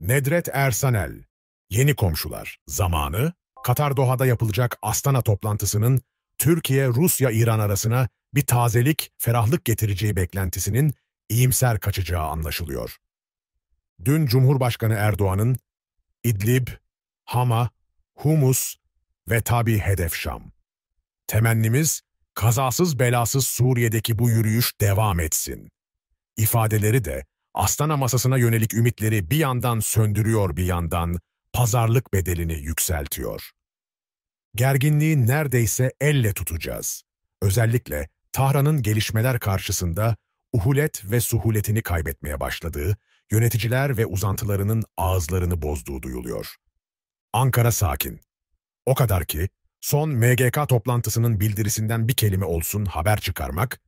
Nedret Ersanel Yeni komşular zamanı Katar Doha'da yapılacak Astana toplantısının Türkiye-Rusya-İran arasına bir tazelik, ferahlık getireceği beklentisinin iyimser kaçacağı anlaşılıyor. Dün Cumhurbaşkanı Erdoğan'ın İdlib, Hama, Humus ve tabi hedef Şam. Temennimiz kazasız belasız Suriye'deki bu yürüyüş devam etsin. İfadeleri de Astana masasına yönelik ümitleri bir yandan söndürüyor bir yandan pazarlık bedelini yükseltiyor. Gerginliği neredeyse elle tutacağız. Özellikle Tahran'ın gelişmeler karşısında uhulet ve suhuletini kaybetmeye başladığı, yöneticiler ve uzantılarının ağızlarını bozduğu duyuluyor. Ankara sakin. O kadar ki son MGK toplantısının bildirisinden bir kelime olsun haber çıkarmak,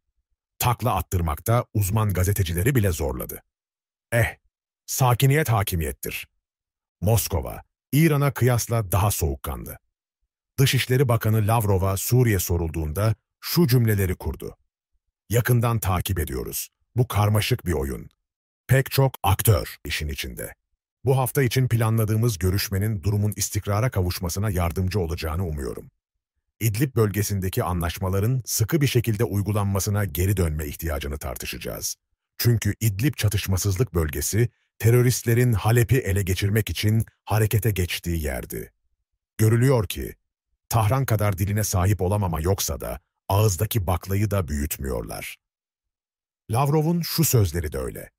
takla attırmakta uzman gazetecileri bile zorladı. Eh, sakiniyet hakimiyettir. Moskova, İran'a kıyasla daha soğukkanlı. Dışişleri Bakanı Lavrov'a Suriye sorulduğunda şu cümleleri kurdu. Yakından takip ediyoruz. Bu karmaşık bir oyun. Pek çok aktör işin içinde. Bu hafta için planladığımız görüşmenin durumun istikrara kavuşmasına yardımcı olacağını umuyorum. İdlib bölgesindeki anlaşmaların sıkı bir şekilde uygulanmasına geri dönme ihtiyacını tartışacağız. Çünkü İdlib çatışmasızlık bölgesi, teröristlerin Halep'i ele geçirmek için harekete geçtiği yerdi. Görülüyor ki, Tahran kadar diline sahip olamama yoksa da ağızdaki baklayı da büyütmüyorlar. Lavrov'un şu sözleri de öyle.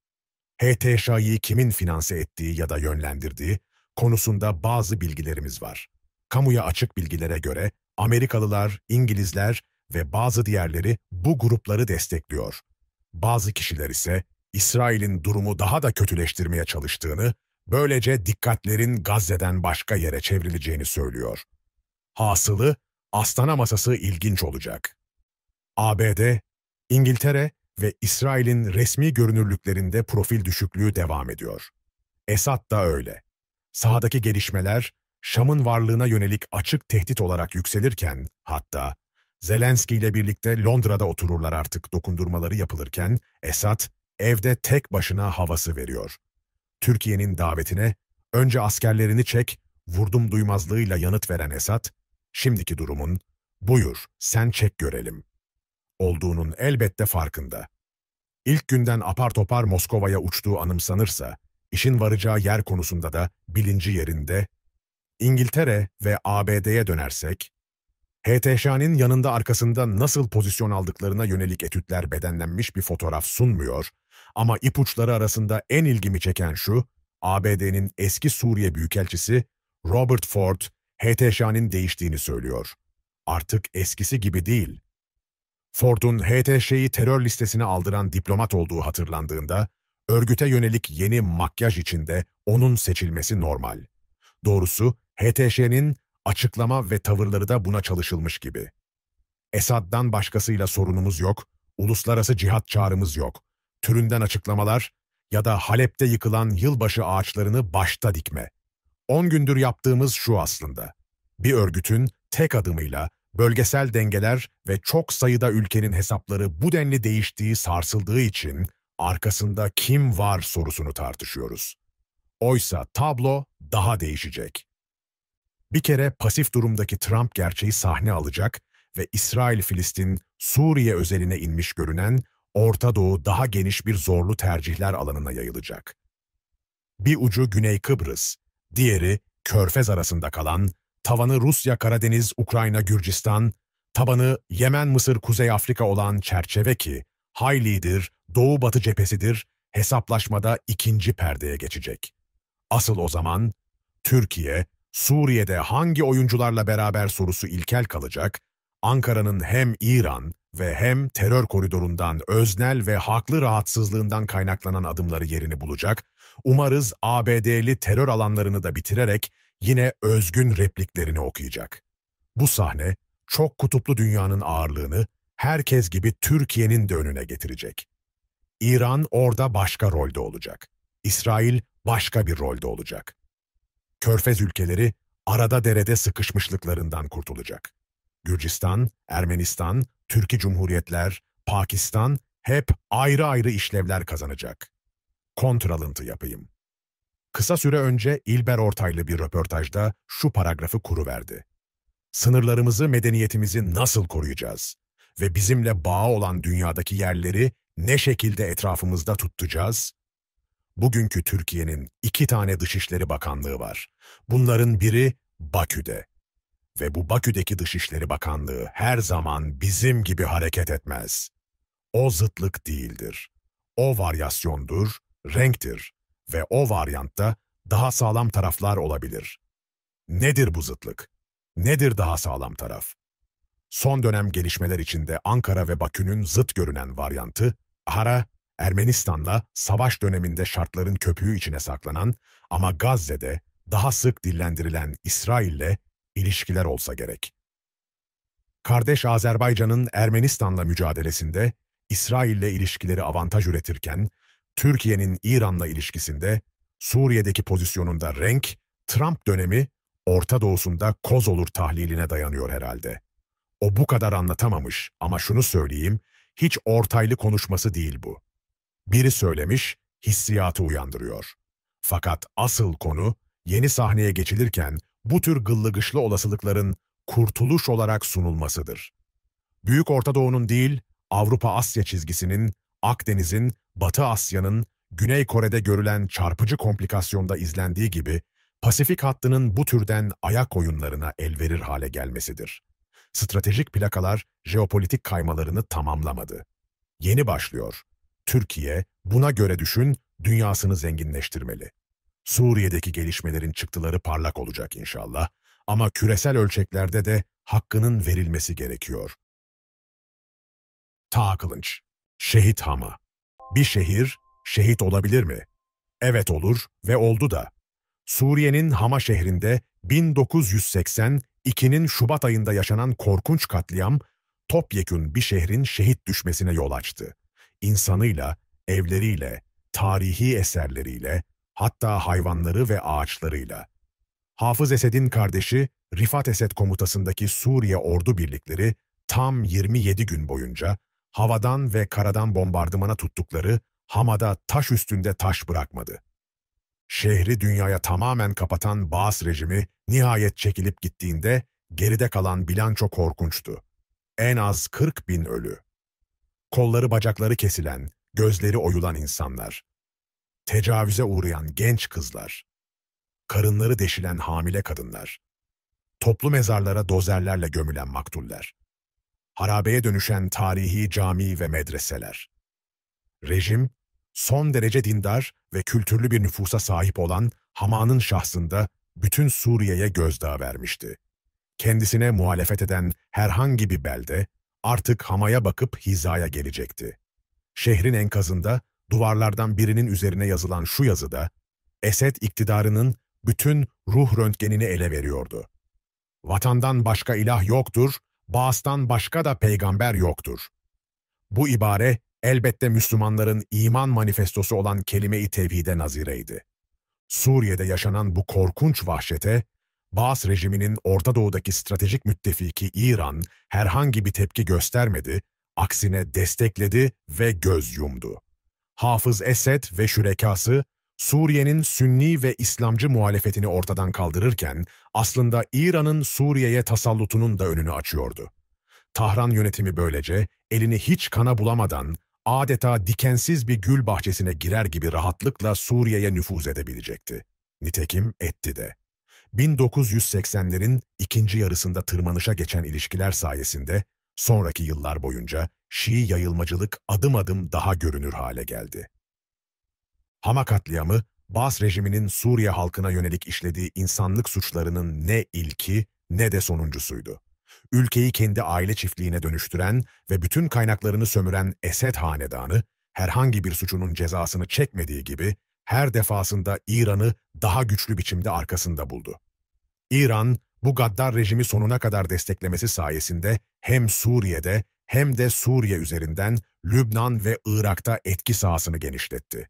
HTŞ'yi kimin finanse ettiği ya da yönlendirdiği konusunda bazı bilgilerimiz var. Kamuya açık bilgilere göre Amerikalılar, İngilizler ve bazı diğerleri bu grupları destekliyor bazı kişiler ise İsrail'in durumu daha da kötüleştirmeye çalıştığını, böylece dikkatlerin Gazze'den başka yere çevrileceğini söylüyor. Hasılı, Astana masası ilginç olacak. ABD, İngiltere ve İsrail'in resmi görünürlüklerinde profil düşüklüğü devam ediyor. Esad da öyle. Sahadaki gelişmeler, Şam'ın varlığına yönelik açık tehdit olarak yükselirken, hatta Zelenski ile birlikte Londra'da otururlar artık dokundurmaları yapılırken Esad evde tek başına havası veriyor. Türkiye'nin davetine önce askerlerini çek, vurdum duymazlığıyla yanıt veren Esad, şimdiki durumun buyur sen çek görelim olduğunun elbette farkında. İlk günden apar topar Moskova'ya uçtuğu anımsanırsa, işin varacağı yer konusunda da bilinci yerinde, İngiltere ve ABD'ye dönersek, HTŞ'nin yanında arkasında nasıl pozisyon aldıklarına yönelik etütler bedenlenmiş bir fotoğraf sunmuyor ama ipuçları arasında en ilgimi çeken şu, ABD'nin eski Suriye Büyükelçisi Robert Ford, HTŞ'nin değiştiğini söylüyor. Artık eskisi gibi değil. Ford'un HTŞ'yi terör listesine aldıran diplomat olduğu hatırlandığında, örgüte yönelik yeni makyaj içinde onun seçilmesi normal. Doğrusu HTŞ'nin Açıklama ve tavırları da buna çalışılmış gibi. Esad'dan başkasıyla sorunumuz yok, uluslararası cihat çağrımız yok. Türünden açıklamalar ya da Halep'te yıkılan yılbaşı ağaçlarını başta dikme. 10 gündür yaptığımız şu aslında. Bir örgütün tek adımıyla bölgesel dengeler ve çok sayıda ülkenin hesapları bu denli değiştiği sarsıldığı için arkasında kim var sorusunu tartışıyoruz. Oysa tablo daha değişecek. Bir kere pasif durumdaki Trump gerçeği sahne alacak ve İsrail-Filistin, Suriye özeline inmiş görünen Orta Doğu daha geniş bir zorlu tercihler alanına yayılacak. Bir ucu Güney Kıbrıs, diğeri Körfez arasında kalan, tavanı Rusya, Karadeniz, Ukrayna, Gürcistan, tabanı Yemen, Mısır, Kuzey Afrika olan çerçeve ki, Hayli'dir, Doğu-Batı cephesidir, hesaplaşmada ikinci perdeye geçecek. Asıl o zaman Türkiye, Suriye'de hangi oyuncularla beraber sorusu ilkel kalacak, Ankara'nın hem İran ve hem terör koridorundan öznel ve haklı rahatsızlığından kaynaklanan adımları yerini bulacak, umarız ABD'li terör alanlarını da bitirerek yine özgün repliklerini okuyacak. Bu sahne, çok kutuplu dünyanın ağırlığını herkes gibi Türkiye'nin de önüne getirecek. İran orada başka rolde olacak. İsrail başka bir rolde olacak. Körfez ülkeleri arada derede sıkışmışlıklarından kurtulacak. Gürcistan, Ermenistan, Türkiye Cumhuriyetler, Pakistan hep ayrı ayrı işlevler kazanacak. Kontralıntı yapayım. Kısa süre önce İlber Ortaylı bir röportajda şu paragrafı kuru verdi: Sınırlarımızı, medeniyetimizi nasıl koruyacağız? Ve bizimle bağı olan dünyadaki yerleri ne şekilde etrafımızda tutacağız? Bugünkü Türkiye'nin iki tane Dışişleri Bakanlığı var. Bunların biri Bakü'de. Ve bu Bakü'deki Dışişleri Bakanlığı her zaman bizim gibi hareket etmez. O zıtlık değildir. O varyasyondur, renktir ve o varyantta daha sağlam taraflar olabilir. Nedir bu zıtlık? Nedir daha sağlam taraf? Son dönem gelişmeler içinde Ankara ve Bakü'nün zıt görünen varyantı, Hara Ermenistan'da savaş döneminde şartların köpüğü içine saklanan ama Gazze'de daha sık dillendirilen İsrail'le ilişkiler olsa gerek. Kardeş Azerbaycan'ın Ermenistan'la mücadelesinde İsrail'le ilişkileri avantaj üretirken, Türkiye'nin İran'la ilişkisinde Suriye'deki pozisyonunda renk, Trump dönemi Orta Doğu'sunda koz olur tahliline dayanıyor herhalde. O bu kadar anlatamamış ama şunu söyleyeyim, hiç ortaylı konuşması değil bu. Biri söylemiş, hissiyatı uyandırıyor. Fakat asıl konu, yeni sahneye geçilirken bu tür gıllıgışlı olasılıkların kurtuluş olarak sunulmasıdır. Büyük Orta Doğu'nun değil, Avrupa-Asya çizgisinin, Akdeniz'in, Batı Asya'nın, Güney Kore'de görülen çarpıcı komplikasyonda izlendiği gibi, Pasifik hattının bu türden ayak oyunlarına el verir hale gelmesidir. Stratejik plakalar jeopolitik kaymalarını tamamlamadı. Yeni başlıyor. Türkiye buna göre düşün, dünyasını zenginleştirmeli. Suriye'deki gelişmelerin çıktıları parlak olacak inşallah ama küresel ölçeklerde de hakkının verilmesi gerekiyor. Ta Kılınç, Şehit Hama Bir şehir şehit olabilir mi? Evet olur ve oldu da. Suriye'nin Hama şehrinde 1982'nin Şubat ayında yaşanan korkunç katliam, topyekün bir şehrin şehit düşmesine yol açtı insanıyla, evleriyle, tarihi eserleriyle, hatta hayvanları ve ağaçlarıyla. Hafız Esed'in kardeşi Rifat Esed komutasındaki Suriye ordu birlikleri tam 27 gün boyunca havadan ve karadan bombardımana tuttukları Hama'da taş üstünde taş bırakmadı. Şehri dünyaya tamamen kapatan Baas rejimi nihayet çekilip gittiğinde geride kalan bilanço korkunçtu. En az 40 bin ölü kolları bacakları kesilen, gözleri oyulan insanlar, tecavüze uğrayan genç kızlar, karınları deşilen hamile kadınlar, toplu mezarlara dozerlerle gömülen maktuller, harabeye dönüşen tarihi cami ve medreseler. Rejim, son derece dindar ve kültürlü bir nüfusa sahip olan Haman'ın şahsında bütün Suriye'ye gözdağı vermişti. Kendisine muhalefet eden herhangi bir belde, artık hamaya bakıp hizaya gelecekti. Şehrin enkazında duvarlardan birinin üzerine yazılan şu yazıda Esed iktidarının bütün ruh röntgenini ele veriyordu. Vatandan başka ilah yoktur, Bağıs'tan başka da peygamber yoktur. Bu ibare elbette Müslümanların iman manifestosu olan kelime-i tevhide nazireydi. Suriye'de yaşanan bu korkunç vahşete Baas rejiminin Orta Doğu'daki stratejik müttefiki İran herhangi bir tepki göstermedi, aksine destekledi ve göz yumdu. Hafız Esed ve şürekası, Suriye'nin Sünni ve İslamcı muhalefetini ortadan kaldırırken aslında İran'ın Suriye'ye tasallutunun da önünü açıyordu. Tahran yönetimi böylece elini hiç kana bulamadan adeta dikensiz bir gül bahçesine girer gibi rahatlıkla Suriye'ye nüfuz edebilecekti. Nitekim etti de. 1980'lerin ikinci yarısında tırmanışa geçen ilişkiler sayesinde sonraki yıllar boyunca Şii yayılmacılık adım adım daha görünür hale geldi. Hama katliamı, Bas rejiminin Suriye halkına yönelik işlediği insanlık suçlarının ne ilki ne de sonuncusuydu. Ülkeyi kendi aile çiftliğine dönüştüren ve bütün kaynaklarını sömüren Esed Hanedanı, herhangi bir suçunun cezasını çekmediği gibi her defasında İran'ı daha güçlü biçimde arkasında buldu. İran, bu gaddar rejimi sonuna kadar desteklemesi sayesinde hem Suriye'de hem de Suriye üzerinden Lübnan ve Irak'ta etki sahasını genişletti.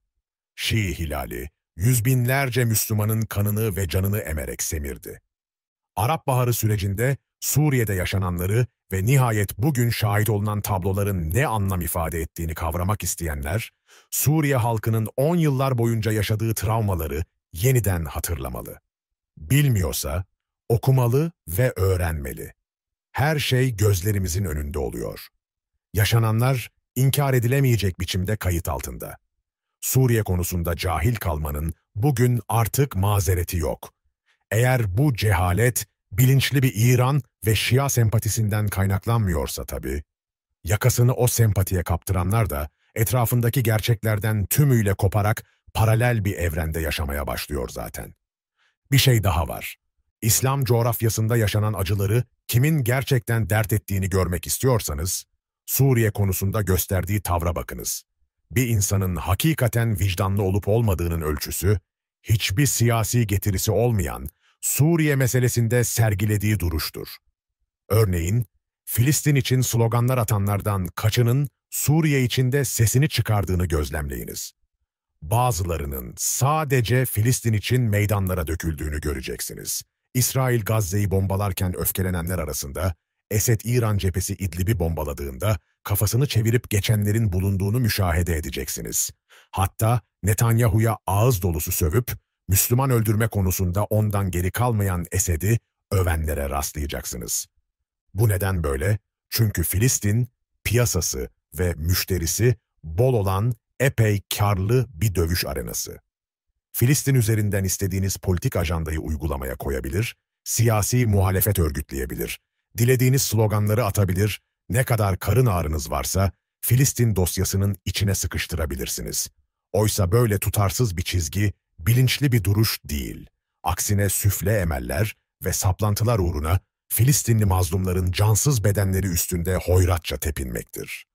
Şii hilali, yüz binlerce Müslümanın kanını ve canını emerek semirdi. Arap Baharı sürecinde Suriye'de yaşananları ve nihayet bugün şahit olunan tabloların ne anlam ifade ettiğini kavramak isteyenler, Suriye halkının 10 yıllar boyunca yaşadığı travmaları yeniden hatırlamalı. Bilmiyorsa okumalı ve öğrenmeli. Her şey gözlerimizin önünde oluyor. Yaşananlar inkar edilemeyecek biçimde kayıt altında. Suriye konusunda cahil kalmanın bugün artık mazereti yok. Eğer bu cehalet bilinçli bir İran ve Şia sempatisinden kaynaklanmıyorsa tabii, yakasını o sempatiye kaptıranlar da etrafındaki gerçeklerden tümüyle koparak paralel bir evrende yaşamaya başlıyor zaten. Bir şey daha var. İslam coğrafyasında yaşanan acıları kimin gerçekten dert ettiğini görmek istiyorsanız, Suriye konusunda gösterdiği tavra bakınız. Bir insanın hakikaten vicdanlı olup olmadığının ölçüsü, hiçbir siyasi getirisi olmayan Suriye meselesinde sergilediği duruştur. Örneğin, Filistin için sloganlar atanlardan kaçının Suriye içinde sesini çıkardığını gözlemleyiniz bazılarının sadece Filistin için meydanlara döküldüğünü göreceksiniz. İsrail Gazze'yi bombalarken öfkelenenler arasında, Esed İran cephesi İdlib'i bombaladığında kafasını çevirip geçenlerin bulunduğunu müşahede edeceksiniz. Hatta Netanyahu'ya ağız dolusu sövüp, Müslüman öldürme konusunda ondan geri kalmayan Esed'i övenlere rastlayacaksınız. Bu neden böyle? Çünkü Filistin, piyasası ve müşterisi bol olan epey karlı bir dövüş arenası. Filistin üzerinden istediğiniz politik ajandayı uygulamaya koyabilir, siyasi muhalefet örgütleyebilir, dilediğiniz sloganları atabilir, ne kadar karın ağrınız varsa Filistin dosyasının içine sıkıştırabilirsiniz. Oysa böyle tutarsız bir çizgi, bilinçli bir duruş değil. Aksine süfle emeller ve saplantılar uğruna Filistinli mazlumların cansız bedenleri üstünde hoyratça tepinmektir.